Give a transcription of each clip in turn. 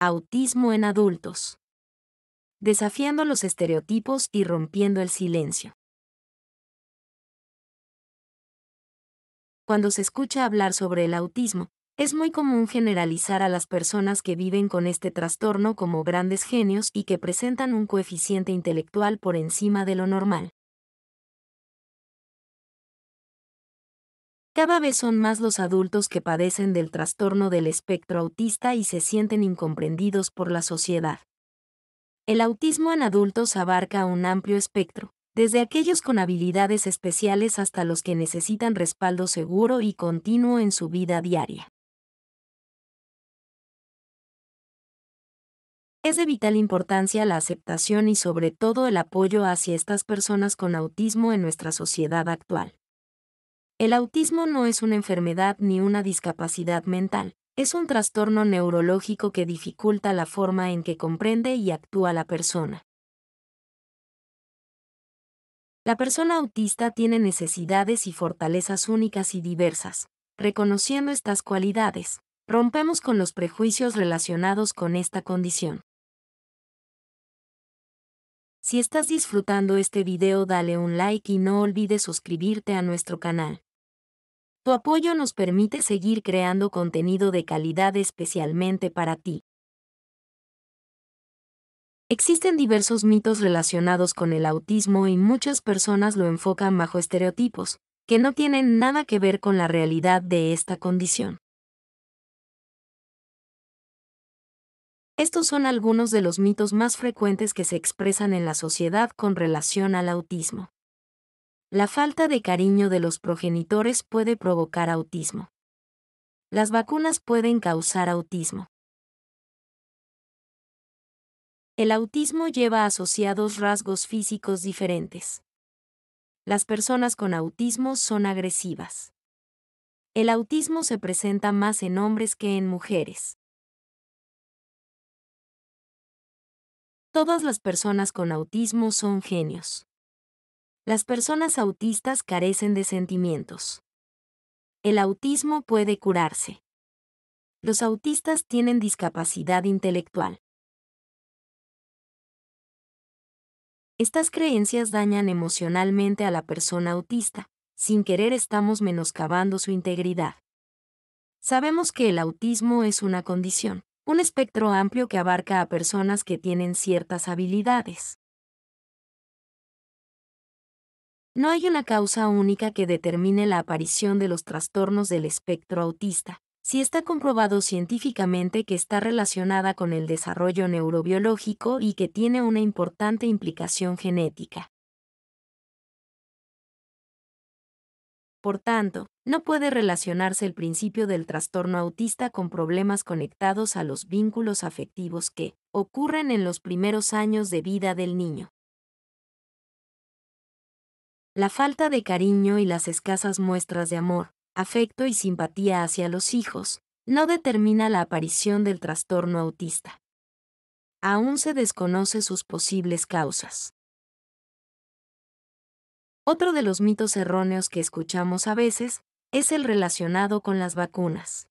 Autismo en adultos. Desafiando los estereotipos y rompiendo el silencio. Cuando se escucha hablar sobre el autismo, es muy común generalizar a las personas que viven con este trastorno como grandes genios y que presentan un coeficiente intelectual por encima de lo normal. Cada vez son más los adultos que padecen del trastorno del espectro autista y se sienten incomprendidos por la sociedad. El autismo en adultos abarca un amplio espectro, desde aquellos con habilidades especiales hasta los que necesitan respaldo seguro y continuo en su vida diaria. Es de vital importancia la aceptación y sobre todo el apoyo hacia estas personas con autismo en nuestra sociedad actual. El autismo no es una enfermedad ni una discapacidad mental, es un trastorno neurológico que dificulta la forma en que comprende y actúa la persona. La persona autista tiene necesidades y fortalezas únicas y diversas. Reconociendo estas cualidades, rompemos con los prejuicios relacionados con esta condición. Si estás disfrutando este video dale un like y no olvides suscribirte a nuestro canal. Tu apoyo nos permite seguir creando contenido de calidad especialmente para ti. Existen diversos mitos relacionados con el autismo y muchas personas lo enfocan bajo estereotipos, que no tienen nada que ver con la realidad de esta condición. Estos son algunos de los mitos más frecuentes que se expresan en la sociedad con relación al autismo. La falta de cariño de los progenitores puede provocar autismo. Las vacunas pueden causar autismo. El autismo lleva asociados rasgos físicos diferentes. Las personas con autismo son agresivas. El autismo se presenta más en hombres que en mujeres. Todas las personas con autismo son genios. Las personas autistas carecen de sentimientos. El autismo puede curarse. Los autistas tienen discapacidad intelectual. Estas creencias dañan emocionalmente a la persona autista, sin querer estamos menoscabando su integridad. Sabemos que el autismo es una condición, un espectro amplio que abarca a personas que tienen ciertas habilidades, no hay una causa única que determine la aparición de los trastornos del espectro autista. Si está comprobado científicamente que está relacionada con el desarrollo neurobiológico y que tiene una importante implicación genética. Por tanto, no puede relacionarse el principio del trastorno autista con problemas conectados a los vínculos afectivos que ocurren en los primeros años de vida del niño. La falta de cariño y las escasas muestras de amor, afecto y simpatía hacia los hijos no determina la aparición del trastorno autista. Aún se desconoce sus posibles causas. Otro de los mitos erróneos que escuchamos a veces es el relacionado con las vacunas.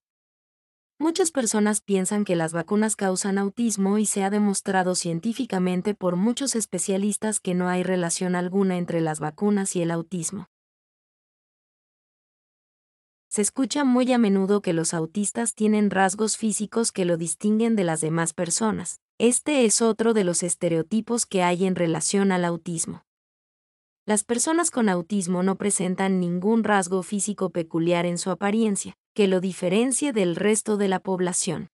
Muchas personas piensan que las vacunas causan autismo y se ha demostrado científicamente por muchos especialistas que no hay relación alguna entre las vacunas y el autismo. Se escucha muy a menudo que los autistas tienen rasgos físicos que lo distinguen de las demás personas. Este es otro de los estereotipos que hay en relación al autismo. Las personas con autismo no presentan ningún rasgo físico peculiar en su apariencia, que lo diferencie del resto de la población.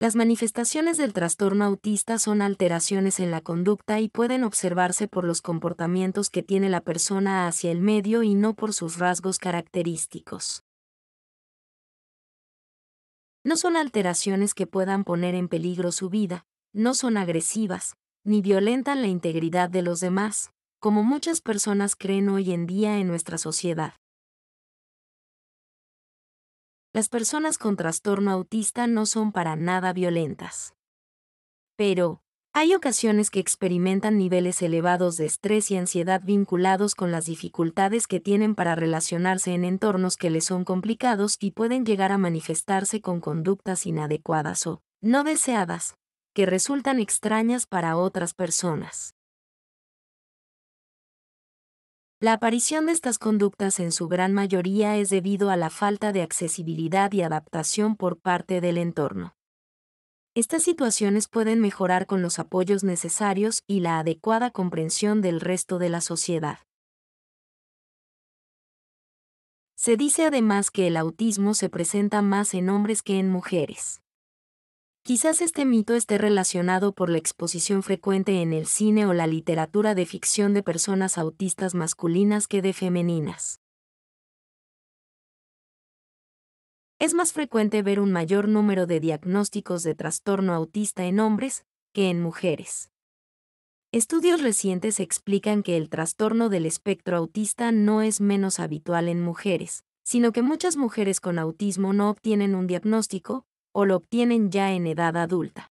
Las manifestaciones del trastorno autista son alteraciones en la conducta y pueden observarse por los comportamientos que tiene la persona hacia el medio y no por sus rasgos característicos. No son alteraciones que puedan poner en peligro su vida, no son agresivas, ni violentan la integridad de los demás, como muchas personas creen hoy en día en nuestra sociedad. Las personas con trastorno autista no son para nada violentas. Pero, hay ocasiones que experimentan niveles elevados de estrés y ansiedad vinculados con las dificultades que tienen para relacionarse en entornos que les son complicados y pueden llegar a manifestarse con conductas inadecuadas o no deseadas, que resultan extrañas para otras personas. La aparición de estas conductas en su gran mayoría es debido a la falta de accesibilidad y adaptación por parte del entorno. Estas situaciones pueden mejorar con los apoyos necesarios y la adecuada comprensión del resto de la sociedad. Se dice además que el autismo se presenta más en hombres que en mujeres. Quizás este mito esté relacionado por la exposición frecuente en el cine o la literatura de ficción de personas autistas masculinas que de femeninas. Es más frecuente ver un mayor número de diagnósticos de trastorno autista en hombres que en mujeres. Estudios recientes explican que el trastorno del espectro autista no es menos habitual en mujeres, sino que muchas mujeres con autismo no obtienen un diagnóstico, o lo obtienen ya en edad adulta.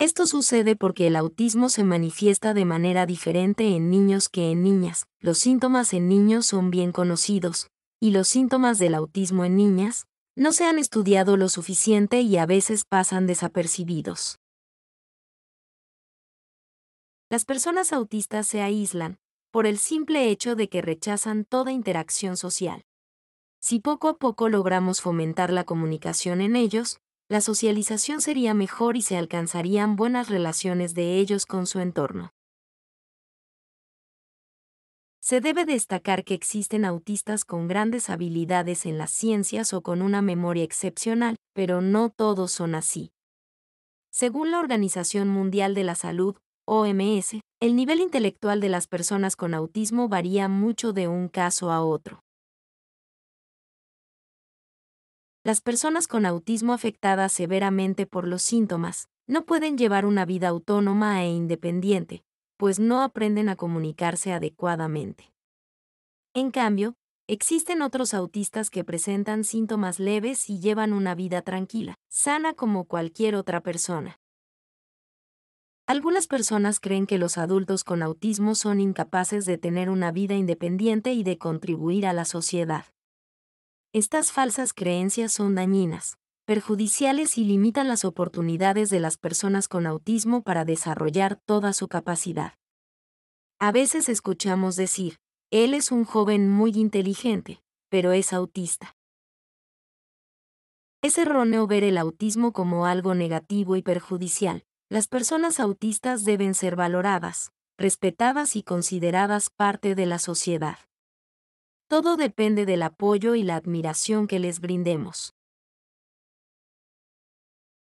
Esto sucede porque el autismo se manifiesta de manera diferente en niños que en niñas. Los síntomas en niños son bien conocidos, y los síntomas del autismo en niñas no se han estudiado lo suficiente y a veces pasan desapercibidos. Las personas autistas se aíslan, por el simple hecho de que rechazan toda interacción social. Si poco a poco logramos fomentar la comunicación en ellos, la socialización sería mejor y se alcanzarían buenas relaciones de ellos con su entorno. Se debe destacar que existen autistas con grandes habilidades en las ciencias o con una memoria excepcional, pero no todos son así. Según la Organización Mundial de la Salud, OMS, el nivel intelectual de las personas con autismo varía mucho de un caso a otro. Las personas con autismo afectadas severamente por los síntomas no pueden llevar una vida autónoma e independiente, pues no aprenden a comunicarse adecuadamente. En cambio, existen otros autistas que presentan síntomas leves y llevan una vida tranquila, sana como cualquier otra persona. Algunas personas creen que los adultos con autismo son incapaces de tener una vida independiente y de contribuir a la sociedad. Estas falsas creencias son dañinas, perjudiciales y limitan las oportunidades de las personas con autismo para desarrollar toda su capacidad. A veces escuchamos decir, él es un joven muy inteligente, pero es autista. Es erróneo ver el autismo como algo negativo y perjudicial. Las personas autistas deben ser valoradas, respetadas y consideradas parte de la sociedad. Todo depende del apoyo y la admiración que les brindemos.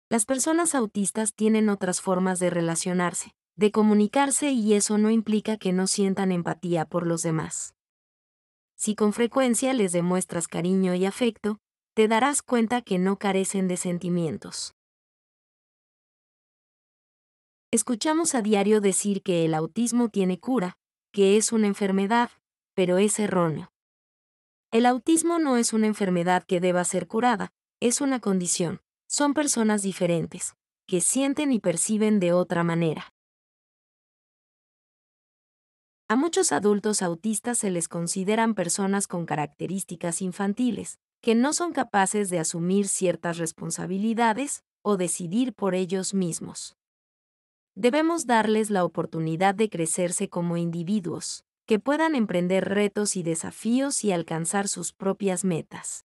Las personas autistas tienen otras formas de relacionarse, de comunicarse y eso no implica que no sientan empatía por los demás. Si con frecuencia les demuestras cariño y afecto, te darás cuenta que no carecen de sentimientos. Escuchamos a diario decir que el autismo tiene cura, que es una enfermedad, pero es erróneo. El autismo no es una enfermedad que deba ser curada, es una condición. Son personas diferentes, que sienten y perciben de otra manera. A muchos adultos autistas se les consideran personas con características infantiles, que no son capaces de asumir ciertas responsabilidades o decidir por ellos mismos. Debemos darles la oportunidad de crecerse como individuos, que puedan emprender retos y desafíos y alcanzar sus propias metas.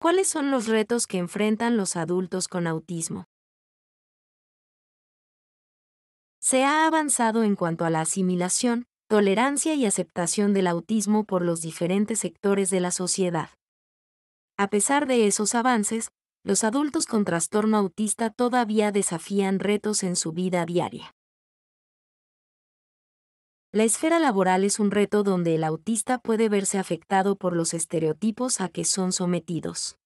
¿Cuáles son los retos que enfrentan los adultos con autismo? Se ha avanzado en cuanto a la asimilación, tolerancia y aceptación del autismo por los diferentes sectores de la sociedad. A pesar de esos avances, los adultos con trastorno autista todavía desafían retos en su vida diaria. La esfera laboral es un reto donde el autista puede verse afectado por los estereotipos a que son sometidos.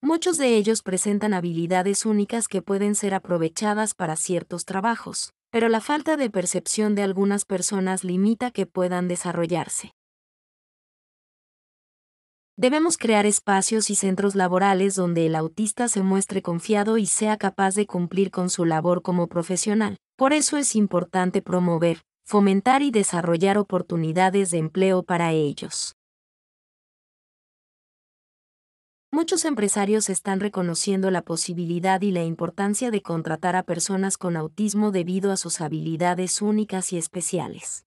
Muchos de ellos presentan habilidades únicas que pueden ser aprovechadas para ciertos trabajos, pero la falta de percepción de algunas personas limita que puedan desarrollarse. Debemos crear espacios y centros laborales donde el autista se muestre confiado y sea capaz de cumplir con su labor como profesional. Por eso es importante promover fomentar y desarrollar oportunidades de empleo para ellos. Muchos empresarios están reconociendo la posibilidad y la importancia de contratar a personas con autismo debido a sus habilidades únicas y especiales.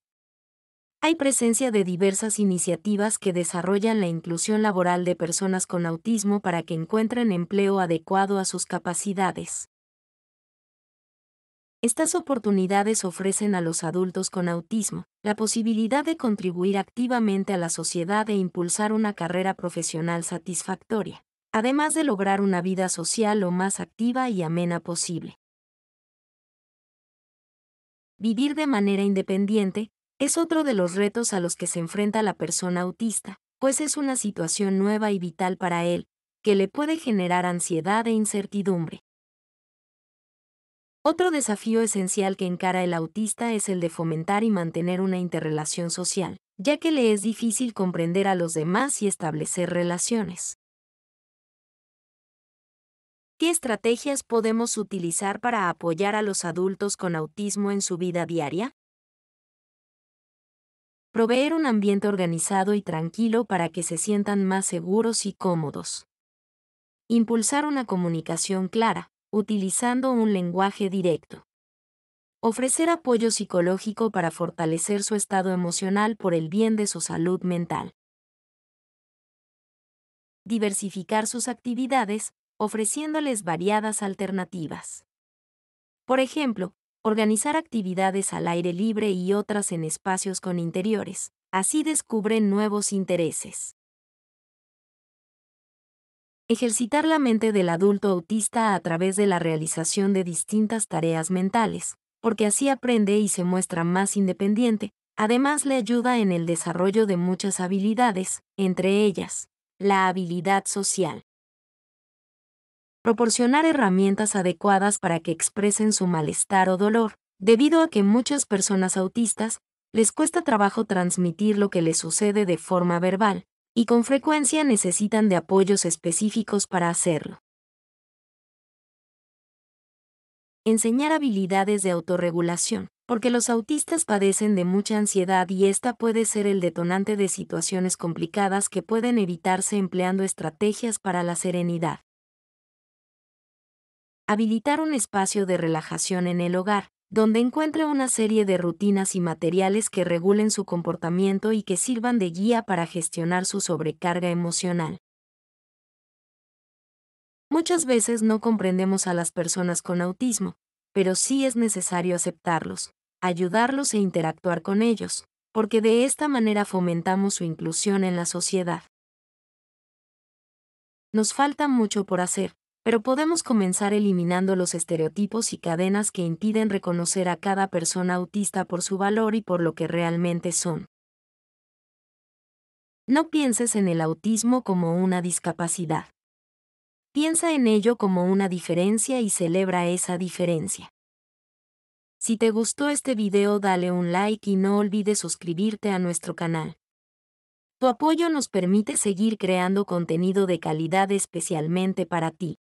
Hay presencia de diversas iniciativas que desarrollan la inclusión laboral de personas con autismo para que encuentren empleo adecuado a sus capacidades. Estas oportunidades ofrecen a los adultos con autismo la posibilidad de contribuir activamente a la sociedad e impulsar una carrera profesional satisfactoria, además de lograr una vida social lo más activa y amena posible. Vivir de manera independiente es otro de los retos a los que se enfrenta la persona autista, pues es una situación nueva y vital para él, que le puede generar ansiedad e incertidumbre. Otro desafío esencial que encara el autista es el de fomentar y mantener una interrelación social, ya que le es difícil comprender a los demás y establecer relaciones. ¿Qué estrategias podemos utilizar para apoyar a los adultos con autismo en su vida diaria? Proveer un ambiente organizado y tranquilo para que se sientan más seguros y cómodos. Impulsar una comunicación clara, utilizando un lenguaje directo. Ofrecer apoyo psicológico para fortalecer su estado emocional por el bien de su salud mental. Diversificar sus actividades, ofreciéndoles variadas alternativas. Por ejemplo, organizar actividades al aire libre y otras en espacios con interiores. Así descubren nuevos intereses. Ejercitar la mente del adulto autista a través de la realización de distintas tareas mentales, porque así aprende y se muestra más independiente, además le ayuda en el desarrollo de muchas habilidades, entre ellas, la habilidad social. Proporcionar herramientas adecuadas para que expresen su malestar o dolor, debido a que muchas personas autistas les cuesta trabajo transmitir lo que les sucede de forma verbal, y con frecuencia necesitan de apoyos específicos para hacerlo. Enseñar habilidades de autorregulación, porque los autistas padecen de mucha ansiedad y esta puede ser el detonante de situaciones complicadas que pueden evitarse empleando estrategias para la serenidad. Habilitar un espacio de relajación en el hogar, donde encuentre una serie de rutinas y materiales que regulen su comportamiento y que sirvan de guía para gestionar su sobrecarga emocional. Muchas veces no comprendemos a las personas con autismo, pero sí es necesario aceptarlos, ayudarlos e interactuar con ellos, porque de esta manera fomentamos su inclusión en la sociedad. Nos falta mucho por hacer, pero podemos comenzar eliminando los estereotipos y cadenas que impiden reconocer a cada persona autista por su valor y por lo que realmente son. No pienses en el autismo como una discapacidad. Piensa en ello como una diferencia y celebra esa diferencia. Si te gustó este video dale un like y no olvides suscribirte a nuestro canal. Tu apoyo nos permite seguir creando contenido de calidad especialmente para ti.